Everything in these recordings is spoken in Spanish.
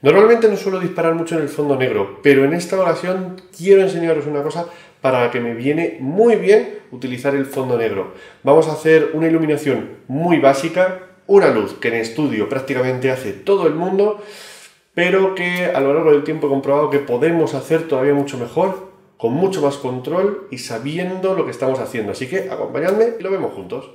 Normalmente no suelo disparar mucho en el fondo negro, pero en esta ocasión quiero enseñaros una cosa para la que me viene muy bien utilizar el fondo negro. Vamos a hacer una iluminación muy básica, una luz que en estudio prácticamente hace todo el mundo, pero que a lo largo del tiempo he comprobado que podemos hacer todavía mucho mejor, con mucho más control y sabiendo lo que estamos haciendo. Así que acompañadme y lo vemos juntos.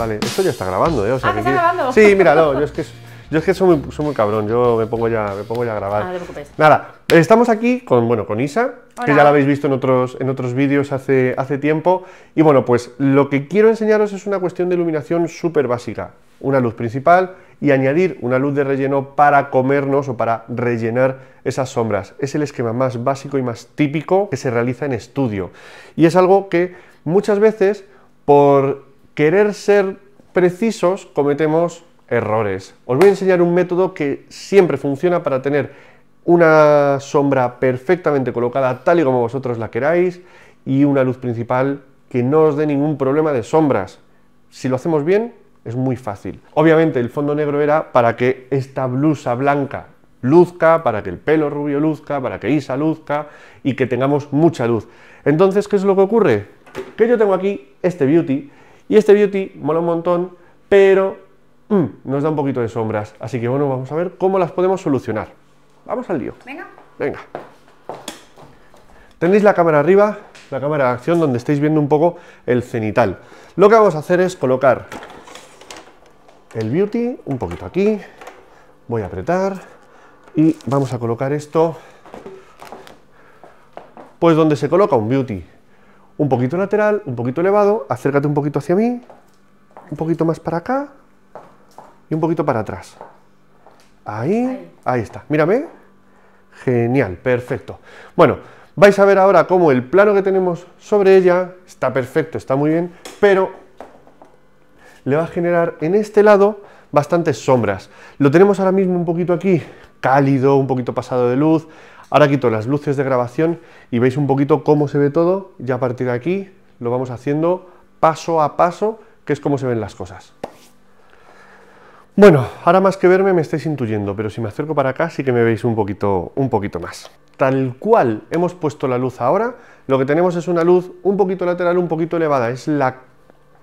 Vale, esto ya está grabando, ¿eh? ah, que está grabando. Sí, míralo, yo es que, yo es que soy, muy, cabrón, yo me pongo ya, me pongo ya a grabar. Ah, no te preocupes. Nada, estamos aquí con, bueno, con Isa, que ya la habéis visto en otros, en otros vídeos hace, hace tiempo. Y bueno, pues lo que quiero enseñaros es una cuestión de iluminación súper básica. Una luz principal y añadir una luz de relleno para comernos o para rellenar esas sombras. Es el esquema más básico y más típico que se realiza en estudio. Y es algo que muchas veces por querer ser precisos cometemos errores. Os voy a enseñar un método que siempre funciona para tener una sombra perfectamente colocada tal y como vosotros la queráis y una luz principal que no os dé ningún problema de sombras. Si lo hacemos bien, es muy fácil. Obviamente el fondo negro era para que esta blusa blanca luzca, para que el pelo rubio luzca, para que Isa luzca y que tengamos mucha luz. Entonces, ¿qué es lo que ocurre? Que yo tengo aquí este beauty y este beauty mola un montón, pero mm, nos da un poquito de sombras. Así que bueno, vamos a ver cómo las podemos solucionar. Vamos al lío. Venga. Venga. Tenéis la cámara arriba, la cámara de acción donde estáis viendo un poco el cenital. Lo que vamos a hacer es colocar el beauty un poquito aquí. Voy a apretar y vamos a colocar esto pues donde se coloca un beauty un poquito lateral, un poquito elevado, acércate un poquito hacia mí, un poquito más para acá y un poquito para atrás. Ahí, ahí está. Mírame. Genial, perfecto. Bueno, vais a ver ahora cómo el plano que tenemos sobre ella está perfecto, está muy bien, pero le va a generar en este lado bastantes sombras. Lo tenemos ahora mismo un poquito aquí cálido, un poquito pasado de luz. Ahora quito las luces de grabación y veis un poquito cómo se ve todo Ya a partir de aquí lo vamos haciendo paso a paso, que es como se ven las cosas. Bueno, ahora más que verme me estáis intuyendo, pero si me acerco para acá sí que me veis un poquito, un poquito más. Tal cual hemos puesto la luz ahora, lo que tenemos es una luz un poquito lateral, un poquito elevada, es la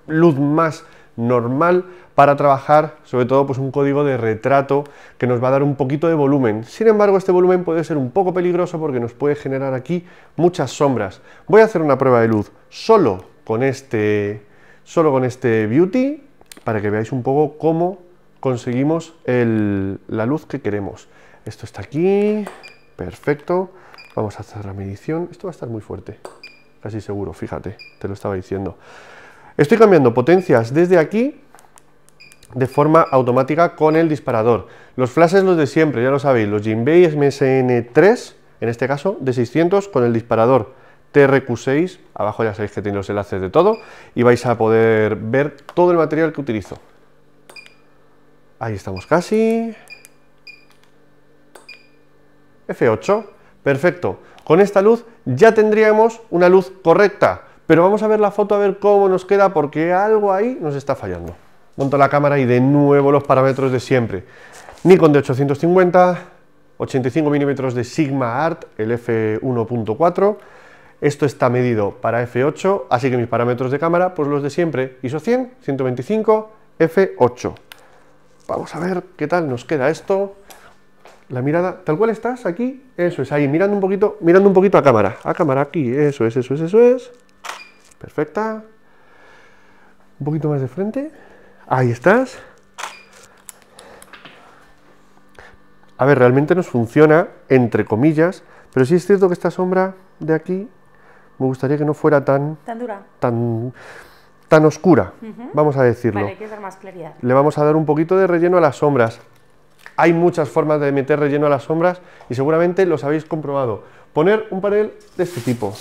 luz más normal para trabajar sobre todo pues un código de retrato que nos va a dar un poquito de volumen. Sin embargo, este volumen puede ser un poco peligroso porque nos puede generar aquí muchas sombras. Voy a hacer una prueba de luz solo con este, solo con este beauty para que veáis un poco cómo conseguimos el, la luz que queremos. Esto está aquí, perfecto. Vamos a hacer la medición. Esto va a estar muy fuerte, casi seguro, fíjate, te lo estaba diciendo. Estoy cambiando potencias desde aquí de forma automática con el disparador. Los flashes los de siempre, ya lo sabéis, los Jinbei MSN3, en este caso de 600 con el disparador TRQ6, abajo ya sabéis que tiene los enlaces de todo, y vais a poder ver todo el material que utilizo. Ahí estamos casi. F8, perfecto. Con esta luz ya tendríamos una luz correcta. Pero vamos a ver la foto a ver cómo nos queda porque algo ahí nos está fallando. Monto la cámara y de nuevo los parámetros de siempre. Nikon de 850, 85 mm de Sigma Art, el f1.4. Esto está medido para f8, así que mis parámetros de cámara, pues los de siempre, ISO 100, 125, f8. Vamos a ver qué tal nos queda esto. La mirada, tal cual estás aquí, eso es, ahí, mirando un poquito, mirando un poquito a cámara, a cámara aquí, eso es, eso es, eso es. Perfecta. Un poquito más de frente. Ahí estás. A ver, realmente nos funciona, entre comillas, pero sí es cierto que esta sombra de aquí me gustaría que no fuera tan... Tan dura. Tan, tan oscura, vamos a decirlo. que más Le vamos a dar un poquito de relleno a las sombras. Hay muchas formas de meter relleno a las sombras y seguramente los habéis comprobado. Poner un panel de este tipo,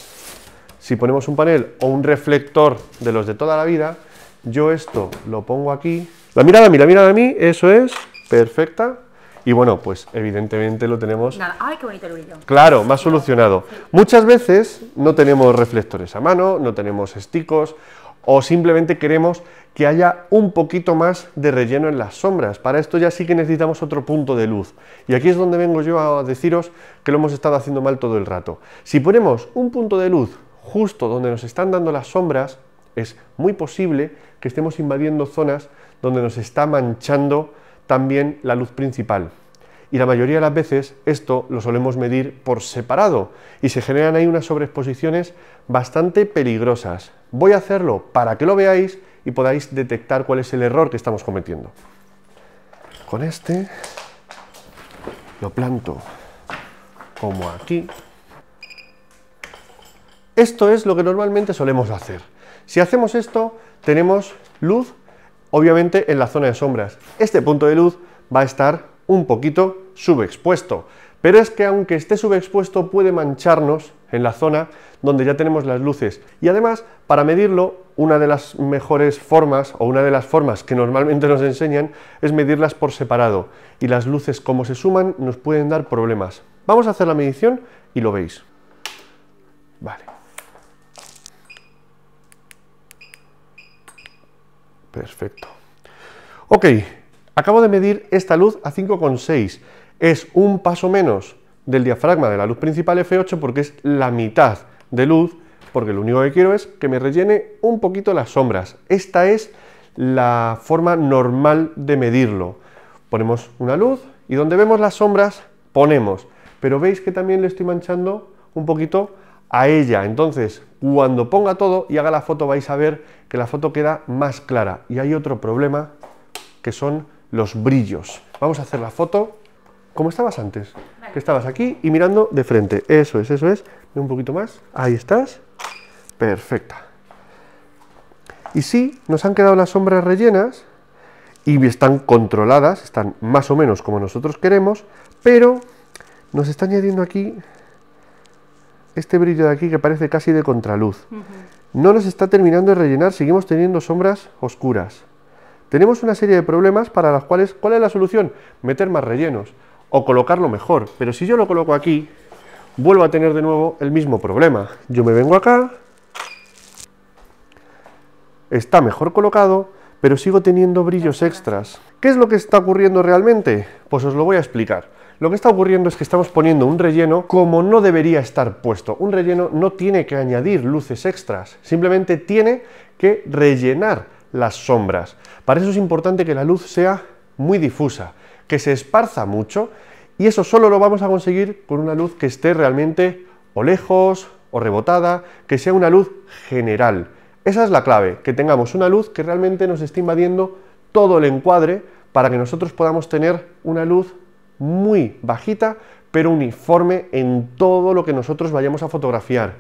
si ponemos un panel o un reflector de los de toda la vida, yo esto lo pongo aquí. La mirada a mí, la mirada a mí, eso es perfecta. Y bueno, pues evidentemente lo tenemos... ¡Ay, qué bonito el brillo! Claro, más solucionado. Muchas veces no tenemos reflectores a mano, no tenemos esticos, o simplemente queremos que haya un poquito más de relleno en las sombras. Para esto ya sí que necesitamos otro punto de luz. Y aquí es donde vengo yo a deciros que lo hemos estado haciendo mal todo el rato. Si ponemos un punto de luz justo donde nos están dando las sombras, es muy posible que estemos invadiendo zonas donde nos está manchando también la luz principal. Y la mayoría de las veces esto lo solemos medir por separado y se generan ahí unas sobreexposiciones bastante peligrosas. Voy a hacerlo para que lo veáis y podáis detectar cuál es el error que estamos cometiendo. Con este lo planto como aquí esto es lo que normalmente solemos hacer. Si hacemos esto, tenemos luz, obviamente, en la zona de sombras. Este punto de luz va a estar un poquito subexpuesto. Pero es que aunque esté subexpuesto, puede mancharnos en la zona donde ya tenemos las luces. Y además, para medirlo, una de las mejores formas, o una de las formas que normalmente nos enseñan, es medirlas por separado. Y las luces, como se suman, nos pueden dar problemas. Vamos a hacer la medición y lo veis. Vale. Perfecto. Ok, acabo de medir esta luz a 5,6. Es un paso menos del diafragma de la luz principal F8 porque es la mitad de luz, porque lo único que quiero es que me rellene un poquito las sombras. Esta es la forma normal de medirlo. Ponemos una luz y donde vemos las sombras ponemos, pero veis que también le estoy manchando un poquito a ella. Entonces, cuando ponga todo y haga la foto vais a ver que la foto queda más clara. Y hay otro problema que son los brillos. Vamos a hacer la foto como estabas antes, que estabas aquí y mirando de frente. Eso es, eso es. Un poquito más. Ahí estás. Perfecta. Y sí, nos han quedado las sombras rellenas y están controladas, están más o menos como nosotros queremos, pero nos está añadiendo aquí este brillo de aquí que parece casi de contraluz. No nos está terminando de rellenar, seguimos teniendo sombras oscuras. Tenemos una serie de problemas para los cuales, ¿cuál es la solución? Meter más rellenos o colocarlo mejor. Pero si yo lo coloco aquí, vuelvo a tener de nuevo el mismo problema. Yo me vengo acá, está mejor colocado, pero sigo teniendo brillos extras. ¿Qué es lo que está ocurriendo realmente? Pues os lo voy a explicar. Lo que está ocurriendo es que estamos poniendo un relleno como no debería estar puesto. Un relleno no tiene que añadir luces extras, simplemente tiene que rellenar las sombras. Para eso es importante que la luz sea muy difusa, que se esparza mucho y eso solo lo vamos a conseguir con una luz que esté realmente o lejos o rebotada, que sea una luz general esa es la clave, que tengamos una luz que realmente nos esté invadiendo todo el encuadre para que nosotros podamos tener una luz muy bajita, pero uniforme en todo lo que nosotros vayamos a fotografiar.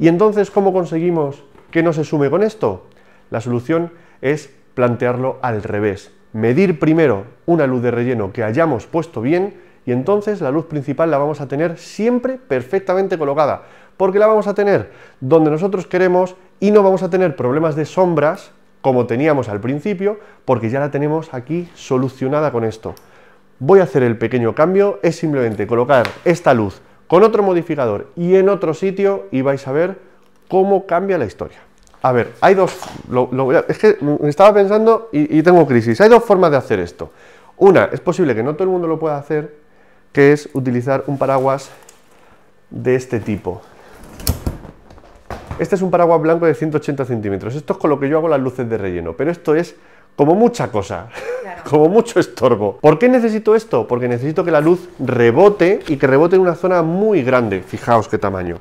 ¿Y entonces cómo conseguimos que no se sume con esto? La solución es plantearlo al revés. Medir primero una luz de relleno que hayamos puesto bien y entonces la luz principal la vamos a tener siempre perfectamente colocada, porque la vamos a tener donde nosotros queremos y no vamos a tener problemas de sombras como teníamos al principio, porque ya la tenemos aquí solucionada con esto. Voy a hacer el pequeño cambio, es simplemente colocar esta luz con otro modificador y en otro sitio y vais a ver cómo cambia la historia. A ver, hay dos... es que estaba pensando y tengo crisis. Hay dos formas de hacer esto. Una, es posible que no todo el mundo lo pueda hacer, que es utilizar un paraguas de este tipo. Este es un paraguas blanco de 180 centímetros. Esto es con lo que yo hago las luces de relleno, pero esto es como mucha cosa, como mucho estorbo. ¿Por qué necesito esto? Porque necesito que la luz rebote y que rebote en una zona muy grande. Fijaos qué tamaño.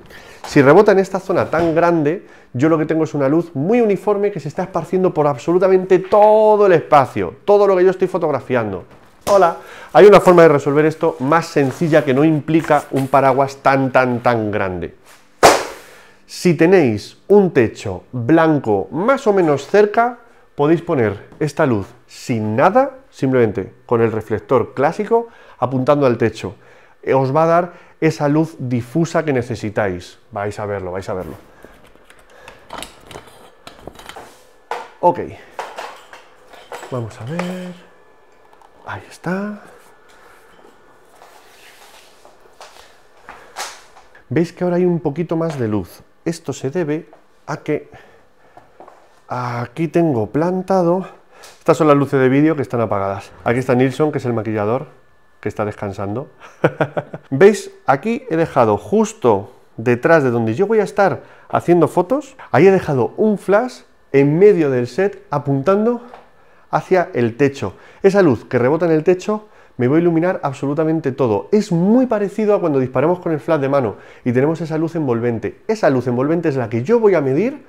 Si rebota en esta zona tan grande, yo lo que tengo es una luz muy uniforme que se está esparciendo por absolutamente todo el espacio, todo lo que yo estoy fotografiando. Hola. Hay una forma de resolver esto más sencilla que no implica un paraguas tan, tan, tan grande. Si tenéis un techo blanco más o menos cerca, podéis poner esta luz sin nada, simplemente con el reflector clásico apuntando al techo. Eh, os va a dar esa luz difusa que necesitáis. Vais a verlo, vais a verlo. Ok. Vamos a ver... Ahí está. Veis que ahora hay un poquito más de luz. Esto se debe a que aquí tengo plantado... Estas son las luces de vídeo que están apagadas. Aquí está Nilsson, que es el maquillador, que está descansando. ¿Veis? Aquí he dejado justo detrás de donde yo voy a estar haciendo fotos, ahí he dejado un flash en medio del set apuntando hacia el techo. Esa luz que rebota en el techo me va a iluminar absolutamente todo. Es muy parecido a cuando disparamos con el flash de mano y tenemos esa luz envolvente. Esa luz envolvente es la que yo voy a medir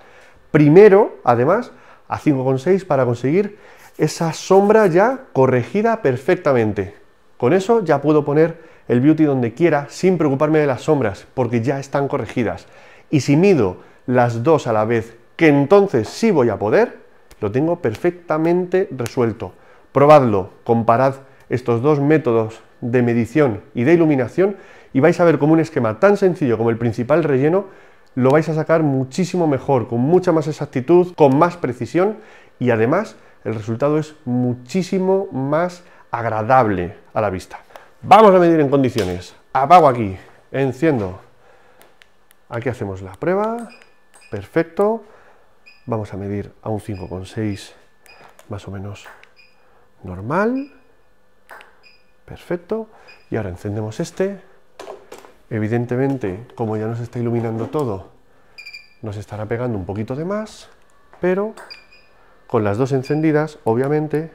primero, además, a 5,6 para conseguir esa sombra ya corregida perfectamente. Con eso ya puedo poner el beauty donde quiera sin preocuparme de las sombras, porque ya están corregidas. Y si mido las dos a la vez, que entonces sí voy a poder, lo tengo perfectamente resuelto. Probadlo, comparad estos dos métodos de medición y de iluminación y vais a ver como un esquema tan sencillo como el principal relleno lo vais a sacar muchísimo mejor, con mucha más exactitud, con más precisión y además el resultado es muchísimo más agradable a la vista. Vamos a medir en condiciones. Apago aquí, enciendo. Aquí hacemos la prueba. Perfecto. Vamos a medir a un 5,6 más o menos normal. Perfecto. Y ahora encendemos este. Evidentemente, como ya nos está iluminando todo, nos estará pegando un poquito de más, pero con las dos encendidas, obviamente,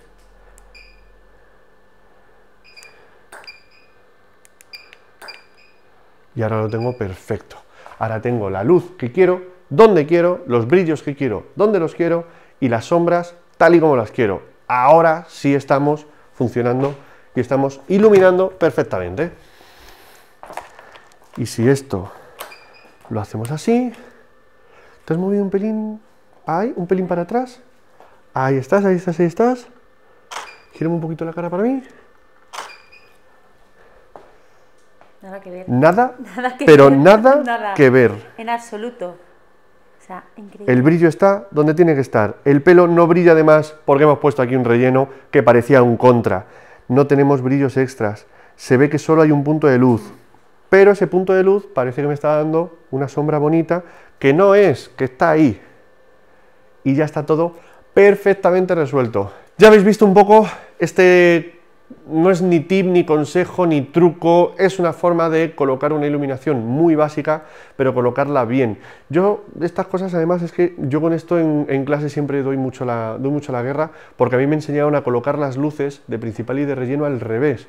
y ahora lo tengo perfecto. Ahora tengo la luz que quiero, donde quiero, los brillos que quiero, donde los quiero y las sombras tal y como las quiero. Ahora sí estamos funcionando y estamos iluminando perfectamente. Y si esto lo hacemos así, te has movido un pelín, ahí, un pelín para atrás, ahí estás, ahí estás, ahí estás, gírame un poquito la cara para mí, Nada que ver. Nada, pero nada que ver. En absoluto. El brillo está donde tiene que estar. El pelo no brilla además porque hemos puesto aquí un relleno que parecía un contra. No tenemos brillos extras. Se ve que solo hay un punto de luz. Pero ese punto de luz parece que me está dando una sombra bonita que no es, que está ahí. Y ya está todo perfectamente resuelto. Ya habéis visto un poco este no es ni tip, ni consejo, ni truco, es una forma de colocar una iluminación muy básica, pero colocarla bien. Yo, de estas cosas además es que yo con esto en, clase siempre doy mucho, la, doy mucho la guerra, porque a mí me enseñaron a colocar las luces de principal y de relleno al revés.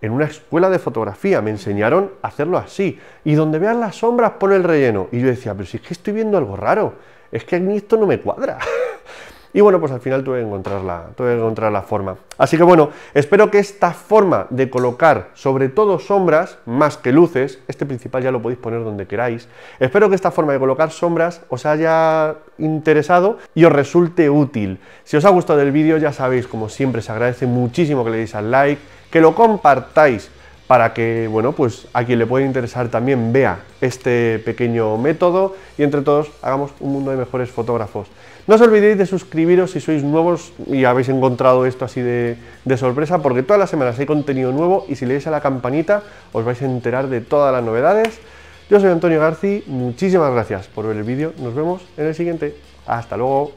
En una escuela de fotografía me enseñaron a hacerlo así, y donde vean las sombras pon el relleno. Y yo decía, pero si es que estoy viendo algo raro, es que a mí esto no me cuadra. Y bueno, pues al final tuve que encontrar tuve que encontrar la forma. Así que bueno, espero que esta forma de colocar sobre todo sombras, más que luces, este principal ya lo podéis poner donde queráis, espero que esta forma de colocar sombras os haya interesado y os resulte útil. Si os ha gustado el vídeo ya sabéis, como siempre, se agradece muchísimo que le deis al like, que lo compartáis para que, bueno, pues a quien le puede interesar también vea este pequeño método y entre todos hagamos un mundo de mejores fotógrafos. No os olvidéis de suscribiros si sois nuevos y habéis encontrado esto así de, de sorpresa, porque todas las semanas hay contenido nuevo y si le a la campanita os vais a enterar de todas las novedades. Yo soy Antonio García muchísimas gracias por ver el vídeo, nos vemos en el siguiente. Hasta luego.